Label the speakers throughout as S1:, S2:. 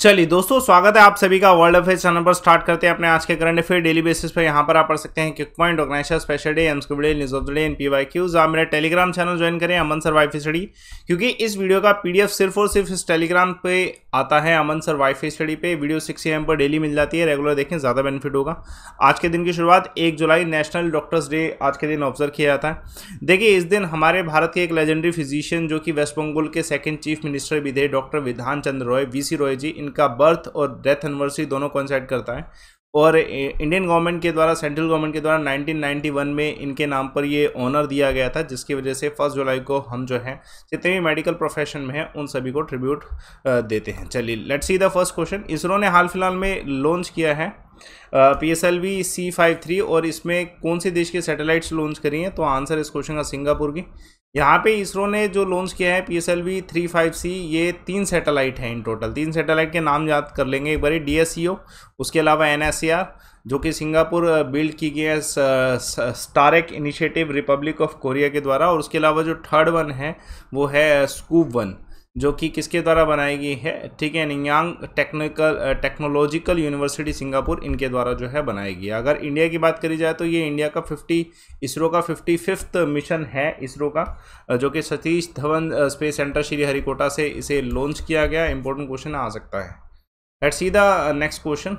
S1: चलिए दोस्तों स्वागत है आप सभी का वर्ल्ड अफेयर चैनल पर स्टार्ट करते हैं अपने आज के करंट अफेयर डेली बेसिस पर यहाँ पर आप पढ़ सकते हैं quick point organiser special day aims day news of day and P Y Qs आप मेरा टेलीग्राम चैनल ज्वाइन करें अमन सर वाई स्टडी क्योंकि इस वीडियो का पीडीएफ सिर्फ और सिर्फ इस टेलीग्राम पे आता है अमन सर वाई स्टडी पे वीडियो सिक्स ए पर डेली मिल जाती है रेगुलर देखें ज़्यादा बेनिफिट होगा आज के दिन की शुरुआत एक जुलाई नेशनल डॉक्टर्स डे आज के दिन ऑब्जर्व किया जाता है देखिए इस दिन हमारे भारत के एक लेजेंडरी फिजिशियन जो कि वेस्ट बंगाल के सेकेंड चीफ मिनिस्टर भी थे doctor Bidhan Chandra Roy V C Roy ji इनका बर्थ और डेथ एनिवर्सरी दोनों कॉन्साइड करता है और इंडियन गवर्नमेंट के द्वारा सेंट्रल गवर्नमेंट के द्वारा 1991 में इनके नाम पर ये ऑनर दिया गया था जिसकी वजह से फर्स्ट जुलाई को हम जो है जितने भी मेडिकल प्रोफेशन में हैं उन सभी को ट्रिब्यूट देते हैं चलिए let's see the first question ISRO ने हाल फिलहाल में लॉन्च किया है P S L V C five three और इसमें कौन से देश के सैटेलाइट्स लॉन्च करी हैं तो आंसर इस क्वेश्चन का सिंगापुर की यहाँ पे इसरो ने जो लॉन्च किया है P S L V three five C ये तीन सैटेलाइट हैं इन टोटल तीन सैटेलाइट के नाम याद कर लेंगे एक बार डी एस सी ओ उसके अलावा एन एस सी आर जो कि सिंगापुर बिल्ड की गई है Starec initiative republic of Korea के द्वारा और उसके अलावा जो थर्ड वन है वो है स्कूप वन जो कि किसके द्वारा बनाई गई है ठीक है Nanyang technical technological university Singapore इनके द्वारा जो है बनाई गई अगर इंडिया की बात करी जाए तो ये इंडिया का फिफ्टी इसरो का फिफ्टी फिफ्थ मिशन है इसरो का जो कि Satish Dhawan space centre Sriharikota से इसे लॉन्च किया गया इंपॉर्टेंट क्वेश्चन आ सकता है एट सीधा नेक्स्ट क्वेश्चन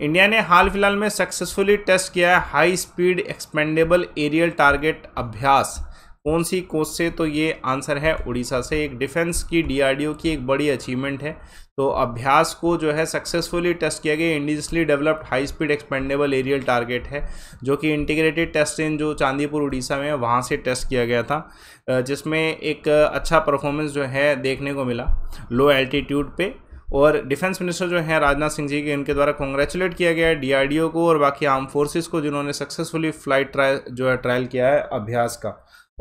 S1: इंडिया ने हाल फिलहाल में सक्सेसफुली टेस्ट किया है high speed expendable aerial target Abhyas कौन सी कोच से तो ये आंसर है उड़ीसा से एक डिफेंस की डीआरडीओ की एक बड़ी अचीवमेंट है तो अभ्यास को जो है सक्सेसफुली टेस्ट किया गया indigenously developed high speed expendable aerial target है जो कि इंटीग्रेटेड टेस्ट इन जो चांदीपुर उड़ीसा में है वहाँ से टेस्ट किया गया था जिसमें एक अच्छा परफॉर्मेंस जो है देखने को मिला लो एल्टीट्यूड पर और डिफेंस मिनिस्टर जो हैं राजनाथ सिंह जी के इनके द्वारा कॉन्ग्रेचुलेट किया गया है डीआरडीओ को और बाकी आर्म फोर्सेस को जिन्होंने सक्सेसफुली फ्लाइट ट्रायल जो है ट्रायल किया है अभ्यास का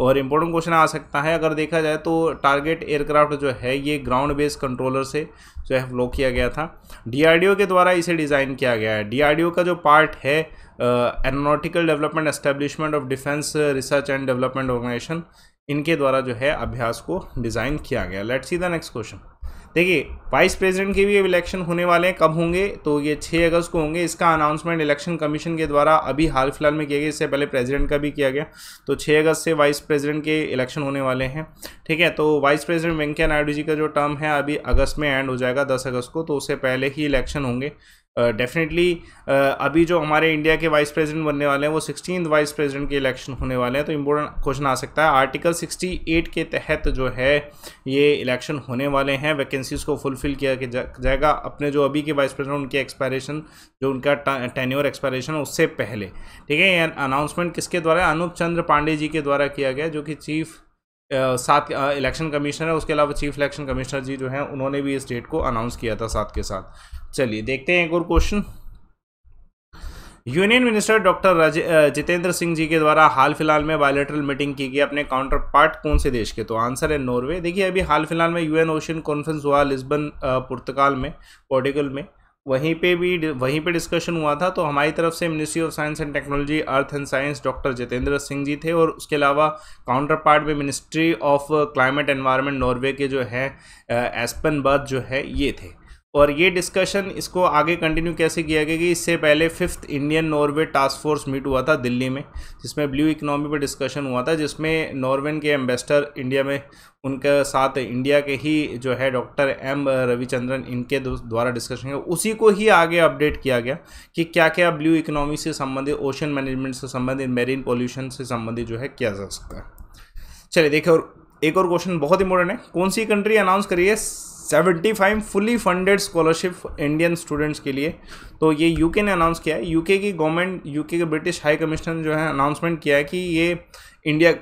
S1: और इम्पोर्टेंट क्वेश्चन आ सकता है अगर देखा जाए तो टारगेट एयरक्राफ्ट जो है ये ग्राउंड बेस कंट्रोलर से जो है फ्लो किया गया था डीआरडीओ के द्वारा इसे डिज़ाइन किया गया है डीआरडीओ का जो पार्ट है aeronautical development establishment of defence research and development organisation इनके द्वारा जो है अभ्यास को डिज़ाइन किया गया let see the next question देखिए वाइस प्रेसिडेंट के भी इलेक्शन होने वाले हैं कब होंगे तो ये 6 अगस्त को होंगे इसका अनाउंसमेंट इलेक्शन कमीशन के द्वारा अभी हाल फिलहाल में किया गया इससे पहले प्रेसिडेंट का भी किया गया तो 6 अगस्त से वाइस प्रेसिडेंट के इलेक्शन होने वाले हैं ठीक है तो वाइस प्रेसिडेंट वेंकैया नायडू जी का जो टर्म है अभी अगस्त में एंड हो जाएगा दस अगस्त को तो उससे पहले ही इलेक्शन होंगे डेफिनेटली uh, uh, अभी जो हमारे इंडिया के वाइस प्रेसिडेंट बनने वाले हैं वो सिक्सटीन वाइस प्रेसिडेंट के इलेक्शन होने वाले हैं तो इम्पोर्टेंट क्वेश्चन आ सकता है आर्टिकल 68 के तहत जो है ये इलेक्शन होने वाले हैं वैकेंसीज को फुलफिल किया जा, जाएगा अपने जो अभी के वाइस प्रेसिडेंट उनके एक्सपायरेशन जो उनका टेन्योर एक्सपायरेशन उससे पहले ठीक है ये अनाउंसमेंट किसके द्वारा अनूप चंद्र पांडे जी के द्वारा किया गया जो कि चीफ साथ सात इलेक्शन कमिश्नर है उसके अलावा चीफ इलेक्शन कमिश्नर जी जो हैं उन्होंने भी इस डेट को अनाउंस किया था साथ के साथ चलिए देखते हैं एक और question union minister doctor Jitendra Singh ji के द्वारा हाल फिलहाल में बायोलेटरल मीटिंग की गई अपने काउंटर पार्ट कौन से देश के तो आंसर है नॉर्वे देखिए अभी हाल फिलहाल में यूएन ओशन कॉन्फ्रेंस हुआ लिस्बन पुर्तगाल में पोर्टुगल में वहीं पे भी वहीं पे डिस्कशन हुआ था तो हमारी तरफ से ministry of science and technology earth and science doctor Jitendra Singh ji थे और उसके अलावा काउंटर पार्ट में ministry of climate environment Norway के जो है एस्पन बर्थ जो है ये थे और ये डिस्कशन इसको आगे कंटिन्यू कैसे किया गया कि इससे पहले fifth Indian Norway task force meet हुआ था दिल्ली में जिसमें ब्लू इकोनॉमी पर डिस्कशन हुआ था जिसमें नॉर्वे के एम्बेसडर इंडिया में उनके साथ इंडिया के ही जो है डॉक्टर एम रविचंद्रन इनके द्वारा डिस्कशन किया उसी को ही आगे अपडेट किया गया कि क्या क्या ब्लू इकोनॉमी से संबंधित ओशन मैनेजमेंट से संबंधित मेरीन पॉल्यूशन से संबंधित जो है किया जा सकता है चलिए देखिए और एक और क्वेश्चन बहुत इंपॉर्टेंट है कौन सी कंट्री अनाउंस करिए seventy five fully funded scholarship Indian students के लिए तो ये यूके ने अनाउंस किया है यूके की गवर्नमेंट यूके के ब्रिटिश हाई कमिश्नर जो है अनाउंसमेंट किया है कि ये इंडिया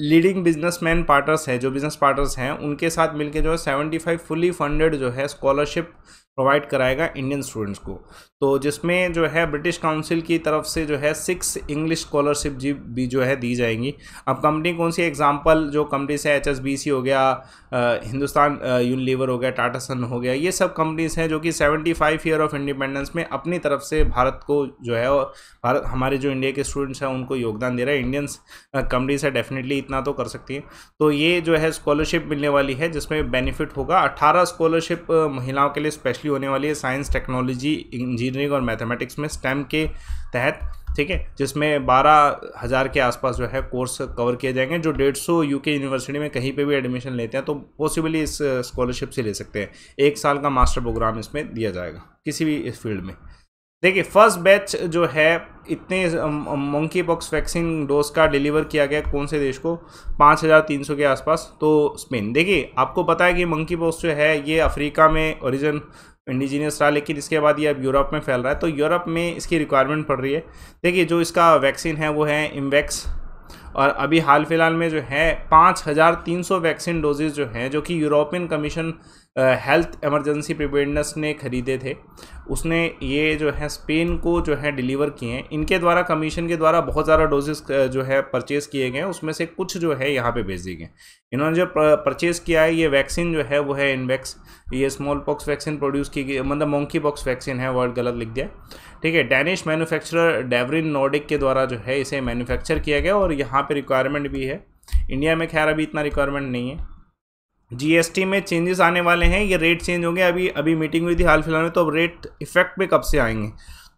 S1: लीडिंग बिजनेसमैन पार्टनर्स है जो बिजनेस पार्टनर्स हैं उनके साथ मिलकर जो है सेवेंटी फाइव फुली फंडेड जो है स्कॉलरशिप प्रोवाइड कराएगा इंडियन स्टूडेंट्स को तो जिसमें जो है ब्रिटिश काउंसिल की तरफ से जो है सिक्स इंग्लिश स्कॉलरशिप जी भी जो है दी जाएंगी अब कंपनी कौन सी एग्जांपल जो कंपनीज है एच हो गया हिंदुस्तान हिंदुस्तान यूनिलीवर हो गया टाटा सन हो गया ये सब कंपनीज हैं जो कि सेवेंटी ईयर ऑफ इंडिपेंडेंस में अपनी तरफ से भारत को जो है भारत हमारे जो इंडिया के स्टूडेंट्स हैं उनको योगदान दे रहा है इंडियंस कंपनीज है डेफिनेटली इतना तो कर सकती हैं तो ये जो है स्कॉलरशिप मिलने वाली है जिसमें बेनिफिट होगा अट्ठारह स्कॉलरशिप महिलाओं के लिए स्पेशल मोस्टली होने वाली है साइंस टेक्नोलॉजी इंजीनियरिंग और मैथमेटिक्स में स्टेम के तहत ठीक है जिसमें बारह हज़ार के आसपास जो है कोर्स कवर किए जाएंगे जो डेढ़ सौ यू यूनिवर्सिटी में कहीं पे भी एडमिशन लेते हैं तो पॉसिबली इस स्कॉलरशिप से ले सकते हैं एक साल का मास्टर प्रोग्राम इसमें दिया जाएगा किसी भी इस फील्ड में देखिए फर्स्ट बैच जो है इतने मंकी पॉक्स वैक्सीन डोज का डिलीवर किया गया कौन से देश को पाँच हज़ार तीन सौ के आसपास तो स्पेन देखिए आपको पता है कि मंकी पॉक्स जो है ये अफ्रीका में ओरिजिन इंडिजीनियस रहा लेकिन इसके बाद ये अब यूरोप में फैल रहा है तो यूरोप में इसकी रिक्वायरमेंट पड़ रही है देखिए जो इसका वैक्सीन है वो है इमवैक्स और अभी हाल फिलहाल में जो है पाँच हज़ार तीन सौ वैक्सीन डोजेज जो हैं जो कि European commission health emergency preparedness ने ख़रीदे थे उसने ये जो है स्पेन को जो है डिलीवर किए हैं इनके द्वारा कमीशन के द्वारा बहुत ज़्यादा डोजेस जो है परचेज़ किए गए हैं उसमें से कुछ जो है यहाँ पे भेज दिए गए इन्होंने जो परचेज़ किया है ये वैक्सीन जो है वो है इनवैक्स ये स्मॉल पॉक्स वैक्सीन प्रोड्यूस की गई मतलब मोंकी पॉक्स वैक्सीन है वर्ड गलत लिख दिया ठीक है डैनिश मैनुफैक्चर डेवरिन नोडिक के द्वारा जो है इसे मैनुफैक्चर किया गया और यहाँ पर रिक्वायरमेंट भी है इंडिया में खैर अभी इतना रिक्वायरमेंट नहीं है जीएसटी में चेंजेस आने वाले हैं ये रेट चेंज होंगे अभी अभी मीटिंग हुई थी हाल फिलहाल में तो अब रेट इफेक्ट में कब से आएंगे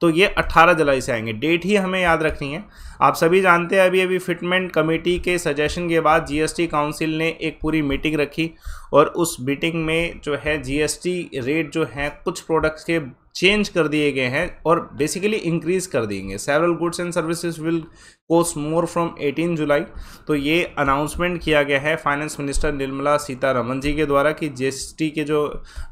S1: तो ये 18 जुलाई से आएंगे डेट ही हमें याद रखनी है आप सभी जानते हैं अभी अभी फिटमेंट कमेटी के सजेशन के बाद जीएसटी काउंसिल ने एक पूरी मीटिंग रखी और उस मीटिंग में जो है जीएसटी रेट जो है कुछ प्रोडक्ट्स के चेंज कर दिए गए हैं और बेसिकली इंक्रीज कर देंगे several goods and services will cost more from 18 July तो ये अनाउंसमेंट किया गया है फाइनेंस मिनिस्टर निर्मला सीतारमन जी के द्वारा कि जीएसटी के जो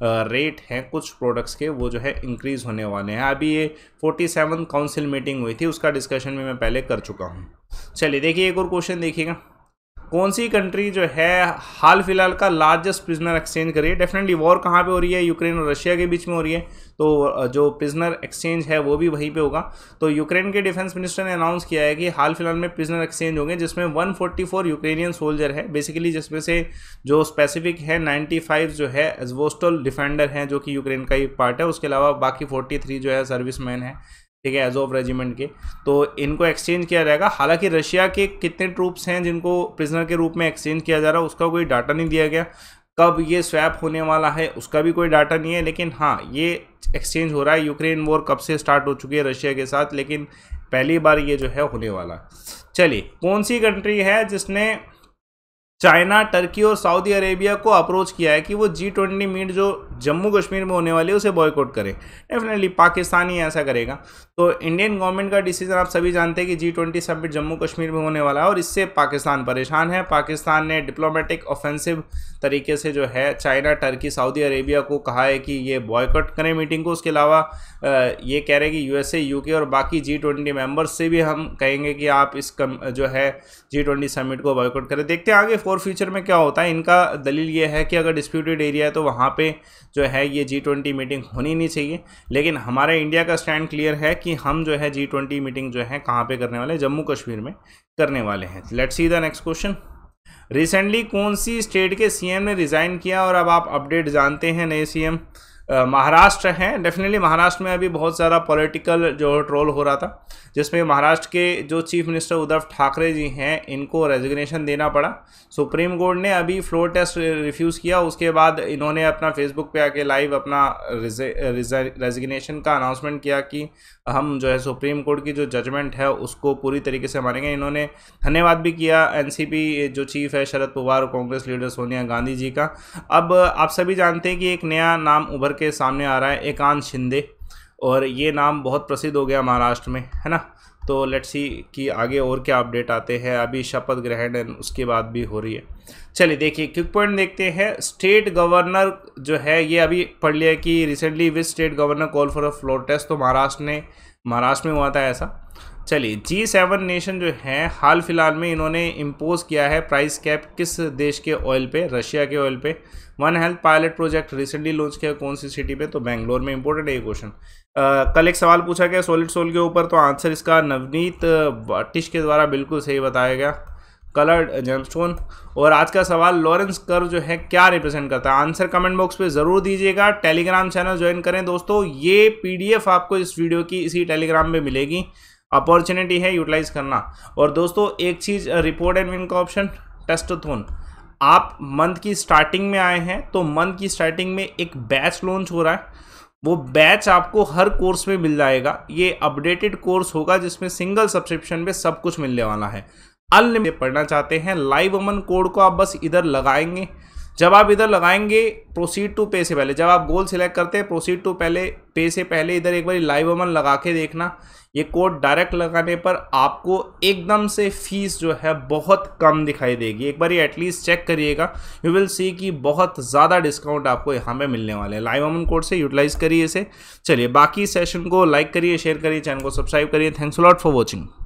S1: रेट हैं कुछ प्रोडक्ट्स के वो जो है इंक्रीज होने वाले हैं अभी ये फोर्टी काउंसिल मीटिंग हुई थी उसका डिस्कशन भी मैं पहले कर चुका हूँ चलिए देखिए एक और क्वेश्चन देखिएगा कौन सी कंट्री जो है हाल फिलहाल का लार्जेस्ट प्रिजनर एक्सचेंज कर रही है डेफिनेटली वॉर कहाँ पे हो रही है यूक्रेन और रशिया के बीच में हो रही है तो जो प्रिजनर एक्सचेंज है वो भी वहीं पे होगा तो यूक्रेन के डिफेंस मिनिस्टर ने अनाउंस किया है कि हाल फिलहाल में प्रिजनर एक्सचेंज होंगे जिसमें 144 यूक्रेनियन सोल्जर है बेसिकली जिसमें से जो स्पेसिफिक है 95 जो है एजवोस्टल डिफेंडर हैं जो कि यूक्रेन का ही पार्ट है उसके अलावा बाकी 43 जो है सर्विस मैन है ठीक है एजोव रेजिमेंट के तो इनको एक्सचेंज किया जाएगा हालांकि रशिया के कितने ट्रूप्स हैं जिनको प्रिजनर के रूप में एक्सचेंज किया जा रहा है उसका कोई डाटा नहीं दिया गया कब ये स्वैप होने वाला है उसका भी कोई डाटा नहीं है लेकिन हाँ ये एक्सचेंज हो रहा है यूक्रेन वॉर कब से स्टार्ट हो चुकी है रशिया के साथ लेकिन पहली बार ये जो है होने वाला चलिए कौन सी कंट्री है जिसने चाइना टर्की और सऊदी अरेबिया को अप्रोच किया है कि वो जी ट्वेंटी मीट जो जम्मू कश्मीर में होने वाली है उसे बॉयकॉट करे डेफिनेटली पाकिस्तान ही ऐसा करेगा तो इंडियन गवर्नमेंट का डिसीजन आप सभी जानते हैं कि G twenty summit Jammu Kashmir में होने वाला है और इससे पाकिस्तान परेशान है पाकिस्तान ने डिप्लोमेटिक ऑफेंसिव तरीके से जो है चाइना टर्की सऊदी अरेबिया को कहा है कि ये बॉयकॉट करें मीटिंग को उसके अलावा ये कह रहे हैं कि यूएसए यूके और बाकी जी ट्वेंटी मेम्बर्स से भी हम कहेंगे कि आप इस कम, जो है जी ट्वेंटी समिट को बॉयकॉट करें देखते हैं आगे और फ्यूचर में क्या होता है इनका दलील ये है कि अगर डिस्प्यूटेड एरिया है तो वहाँ पे जो है ये जी ट्वेंटी मीटिंग होनी नहीं चाहिए लेकिन हमारे इंडिया का स्टैंड क्लियर है कि हम जो है जी ट्वेंटी मीटिंग जो है कहाँ पर करने वाले जम्मू कश्मीर में करने वाले हैं let's see the next question recently कौन सी स्टेट के सीएम ने रिज़ाइन किया और अब आप अपडेट जानते हैं नए सीएम महाराष्ट्र हैं डेफिनेटली महाराष्ट्र में अभी बहुत सारा पॉलिटिकल जो ट्रोल हो रहा था जिसमें महाराष्ट्र के जो चीफ मिनिस्टर उद्धव ठाकरे जी हैं इनको रेजिग्नेशन देना पड़ा सुप्रीम कोर्ट ने अभी फ्लोर टेस्ट रिफ्यूज़ किया उसके बाद इन्होंने अपना फेसबुक पे आके लाइव अपना रेजिग्नेशन का अनाउंसमेंट किया कि हम जो है सुप्रीम कोर्ट की जो जजमेंट है उसको पूरी तरीके से मानेंगे इन्होंने धन्यवाद भी किया एन जो चीफ है शरद पवार कांग्रेस लीडर सोनिया गांधी जी का अब आप सभी जानते हैं कि एक नया नाम उभर उभर के सामने आ रहा है एकांत शिंदे और ये नाम बहुत प्रसिद्ध हो गया महाराष्ट्र में है ना तो लेट्स सी कि आगे और क्या अपडेट आते हैं अभी शपथ ग्रहण एंड उसके बाद भी हो रही है चलिए देखिए क्विक पॉइंट देखते हैं स्टेट गवर्नर जो है ये अभी पढ़ लिया कि recently with state governor call for a floor test तो महाराष्ट्र ने महाराष्ट्र में हुआ था ऐसा चलिए जी सेवन नेशन जो है हाल फिलहाल में इन्होंने इम्पोज किया है प्राइस कैप किस देश के ऑयल पे रशिया के ऑयल पे one health pilot project recently launch किया कौन सी सिटी पे तो बेंगलोर में इंपॉर्टेंट है ये क्वेश्चन कल एक सवाल पूछा गया सोलिड सोल के ऊपर तो आंसर इसका नवनीत वाटिश के द्वारा बिल्कुल सही बताया गया कलर्ड जेमस्टोन और आज का सवाल लॉरेंस कर्व जो है क्या रिप्रेजेंट करता है आंसर कमेंट बॉक्स पे ज़रूर दीजिएगा टेलीग्राम चैनल ज्वाइन करें दोस्तों ये पीडीएफ आपको इस वीडियो की इसी टेलीग्राम में मिलेगी अपॉर्चुनिटी है यूटिलाइज करना और दोस्तों एक चीज़ रिपोर्ट एंड विन का ऑप्शन थोन आप मंथ की स्टार्टिंग में आए हैं तो मंथ की स्टार्टिंग में एक बैच लॉन्च हो रहा है वो बैच आपको हर कोर्स में मिल जाएगा ये अपडेटेड कोर्स होगा जिसमें सिंगल सब्सक्रिप्शन में सब कुछ मिलने वाला है अनलिमिटेड पढ़ना चाहते हैं लाइव अमन कोड को आप बस इधर लगाएंगे जब आप इधर लगाएंगे प्रोसीड टू पे से पहले जब आप गोल सिलेक्ट करते हैं प्रोसीड टू पहले पे से पहले इधर एक बार लाइव अमन लगा के देखना ये कोड डायरेक्ट लगाने पर आपको एकदम से फीस जो है बहुत कम दिखाई देगी एक बार ये एटलीस्ट चेक करिएगा यू विल सी कि बहुत ज़्यादा डिस्काउंट आपको यहाँ पे मिलने वाले हैं लाइव अमन कोड से यूटिलाइज़ करिए इसे चलिए बाकी सेशन को लाइक करिए शेयर करिए चैनल को सब्सक्राइब करिए थैंक्स लॉट फॉर वॉचिंग